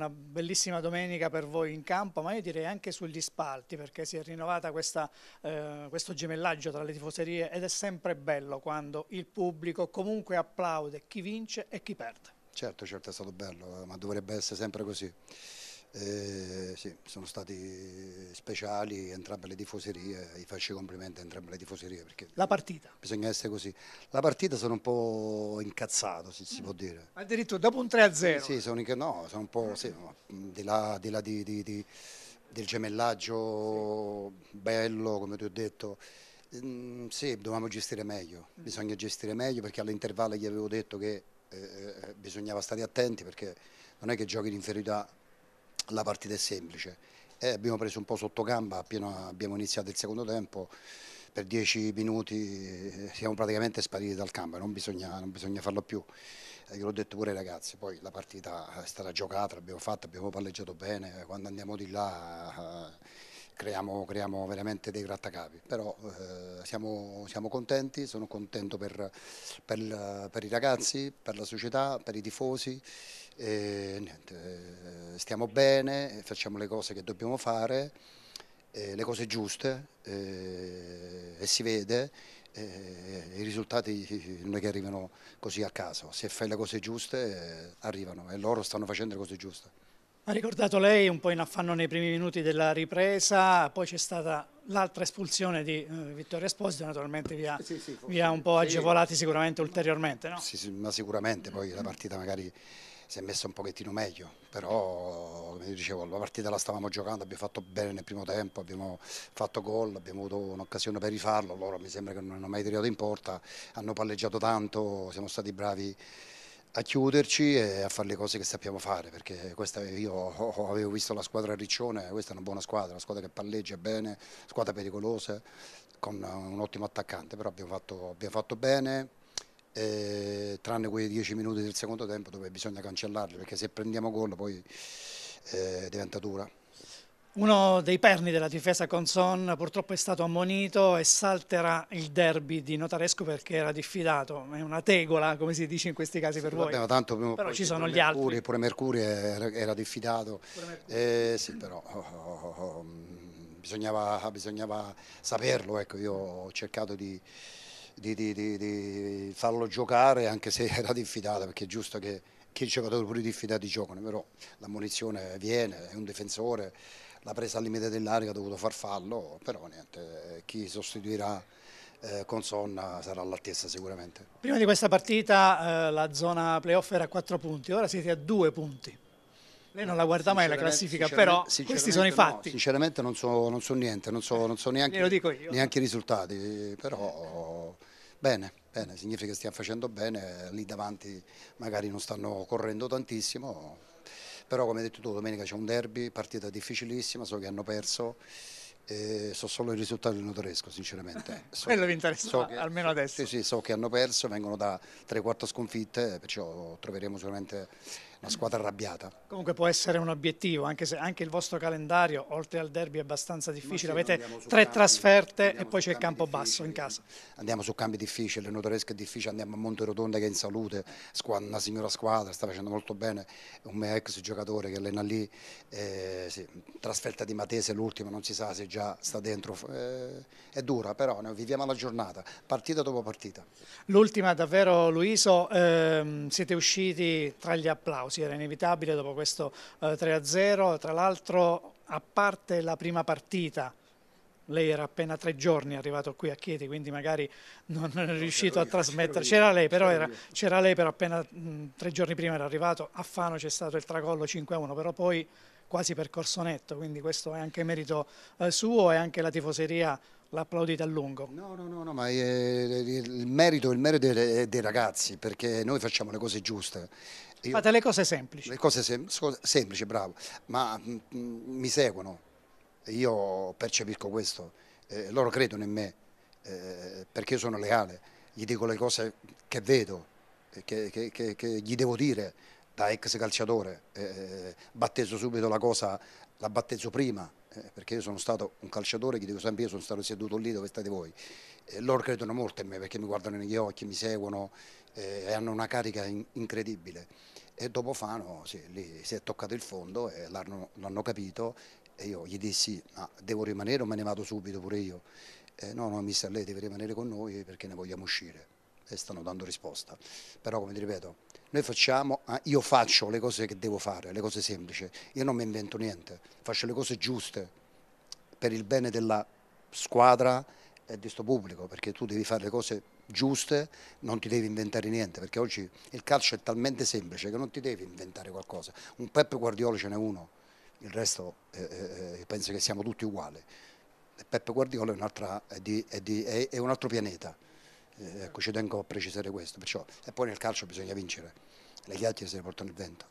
una bellissima domenica per voi in campo, ma io direi anche sugli spalti perché si è rinnovata questa, eh, questo gemellaggio tra le tifoserie ed è sempre bello quando il pubblico comunque applaude chi vince e chi perde. Certo, certo, è stato bello, ma dovrebbe essere sempre così. Eh, sì, sono stati speciali entrambe le tifoserie, vi faccio i complimenti a entrambe le tifoserie. la partita? Bisogna essere così. La partita sono un po' incazzato, se si mm. può dire. Addirittura dopo un 3-0? Sì, sono, no, sono un po' sì, no, di là, di là di, di, del gemellaggio sì. bello, come ti ho detto. Mm, sì, dovevamo gestire meglio, mm. bisogna gestire meglio perché all'intervallo gli avevo detto che eh, eh, eh, bisognava stare attenti perché non è che giochi in inferiorità la partita è semplice. Eh, abbiamo preso un po' sotto gamba, appena abbiamo iniziato il secondo tempo, per dieci minuti eh, siamo praticamente spariti dal campo, non bisogna, non bisogna farlo più. Eh, io l'ho detto pure ai ragazzi, poi la partita è stata giocata, l'abbiamo fatta, abbiamo palleggiato bene, quando andiamo di là... Eh, creiamo, creiamo veramente dei grattacapi, però eh, siamo, siamo, contenti, sono contento per, per, per, i ragazzi, per la società, per i tifosi, e, niente, eh, stiamo bene, facciamo le cose che dobbiamo fare, eh, le cose giuste eh, e si vede i risultati non è che arrivano così a caso, se fai le cose giuste arrivano e loro stanno facendo le cose giuste. Ha ricordato lei un po' in affanno nei primi minuti della ripresa, poi c'è stata l'altra espulsione di eh, Vittorio Esposito, naturalmente vi ha, sì, sì, vi ha un po' agevolati sì. sicuramente ulteriormente, no? Sì, ma sicuramente poi la partita magari si è messa un pochettino meglio, però come dicevo la partita la stavamo giocando, abbiamo fatto bene nel primo tempo, abbiamo fatto gol, abbiamo avuto un'occasione per rifarlo, loro mi sembra che non hanno mai tirato in porta, hanno palleggiato tanto, siamo stati bravi a chiuderci e a fare le cose che sappiamo fare, perché questa, io avevo visto la squadra Riccione, questa è una buona squadra, una squadra che palleggia bene, squadra pericolosa, con un ottimo attaccante, però abbiamo fatto, abbiamo fatto bene, eh, tranne quei dieci minuti del secondo tempo dove bisogna cancellarli, perché se prendiamo gol poi eh, diventa dura. Uno dei perni della difesa Conson purtroppo è stato ammonito e salterà il derby di Notaresco perché era diffidato, è una tegola come si dice in questi casi per sì, voi, vabbè, tanto, però ci sono gli Mercuri, altri. Pure Mercurio era, diffidato, eh, sì però oh, oh, oh, oh, oh mm, bisognava, bisognava, saperlo, ecco, io ho cercato di, di, di, di, farlo giocare anche se era diffidato perché è giusto che, che i giocatori pure diffidati giocano, però l'ammonizione viene, è un difensore la presa al limite dell'area ha dovuto far fallo, però niente, eh, chi sostituirà eh, Consonna sarà all'altezza sicuramente. Prima di questa partita eh, la zona playoff era a 4 punti, ora siete a 2 punti. Lei non la guarda mai la classifica, però questi sono i fatti. No, sinceramente non so, non so, niente, non so, non so eh, neanche, neanche, i risultati, però bene, bene, significa che stiamo facendo bene, lì davanti magari non stanno correndo tantissimo, però come hai detto tu domenica c'è un derby, partita difficilissima, so che hanno perso. Eh, so solo il risultato del notoresco, sinceramente. So Quello vi interessa, so che, almeno adesso. Sì, sì, so che hanno perso, vengono da 3-4 sconfitte, perciò troveremo sicuramente una squadra arrabbiata. Comunque può essere un obiettivo, anche se anche il vostro calendario, oltre al derby, è abbastanza difficile. Avete tre campi, trasferte e poi c'è il campo basso in casa. Andiamo su campi difficili, Notoresca è difficile, andiamo a Monte Rotonda che è in salute, una signora squadra, sta facendo molto bene, un mio ex giocatore che allena lì, eh, sì, trasferta di Matese l'ultima, non si sa se già sta dentro, eh, è dura però, no, viviamo la giornata, partita dopo partita. L'ultima davvero Luiso, ehm, siete usciti tra gli applausi applausi, era inevitabile dopo questo 3-0, eh, tra l'altro a parte la prima partita lei era appena tre giorni arrivato qui a Chieti, quindi magari non è riuscito a trasmettere. C'era lei, però lei, però appena mh, mm, tre giorni prima era arrivato. A Fano c'è stato il tracollo 5-1, però poi quasi percorso netto, quindi questo è anche merito eh, suo e anche la tifoseria l'ha applaudita a lungo. No, no, no, no ma eh, il merito, il merito dei, dei ragazzi, perché noi facciamo le cose giuste. Io, Fate le cose semplici. Le cose sem semplici, bravo, ma mh, mm, mh, mm, mi seguono, io percepisco questo, eh, loro credono in me, eh, perché io sono leale, gli dico le cose che vedo, eh, che, che, che, che gli devo dire da ex calciatore, eh, eh battezzo subito la cosa, la battezzo prima, eh, perché io sono stato un calciatore, gli dico sempre io sono stato seduto lì dove state voi, loro credono molto in me perché mi guardano negli occhi, mi seguono, e hanno una carica in incredibile. E dopo Fano sì, lì si è toccato il fondo e l'hanno capito e io gli dissi ah, devo rimanere o me ne vado subito pure io? Eh, no, no, mister, lei deve rimanere con noi perché ne vogliamo uscire e stanno dando risposta. Però come ti ripeto, noi facciamo, ah, io faccio le cose che devo fare, le cose semplici, io non mi invento niente, faccio le cose giuste per il bene della squadra, e di sto pubblico, perché tu devi fare le cose giuste, non ti devi inventare niente, perché oggi il calcio è talmente semplice che non ti devi inventare qualcosa. Un Peppe Guardiola ce n'è uno, il resto eh, eh, eh penso che siamo tutti uguali. Peppe Guardiola è è di, è di, è, un altro pianeta, eh, ecco ci tengo a precisare questo, Perciò, e poi nel calcio bisogna vincere, le chiacchiere se le portano il vento.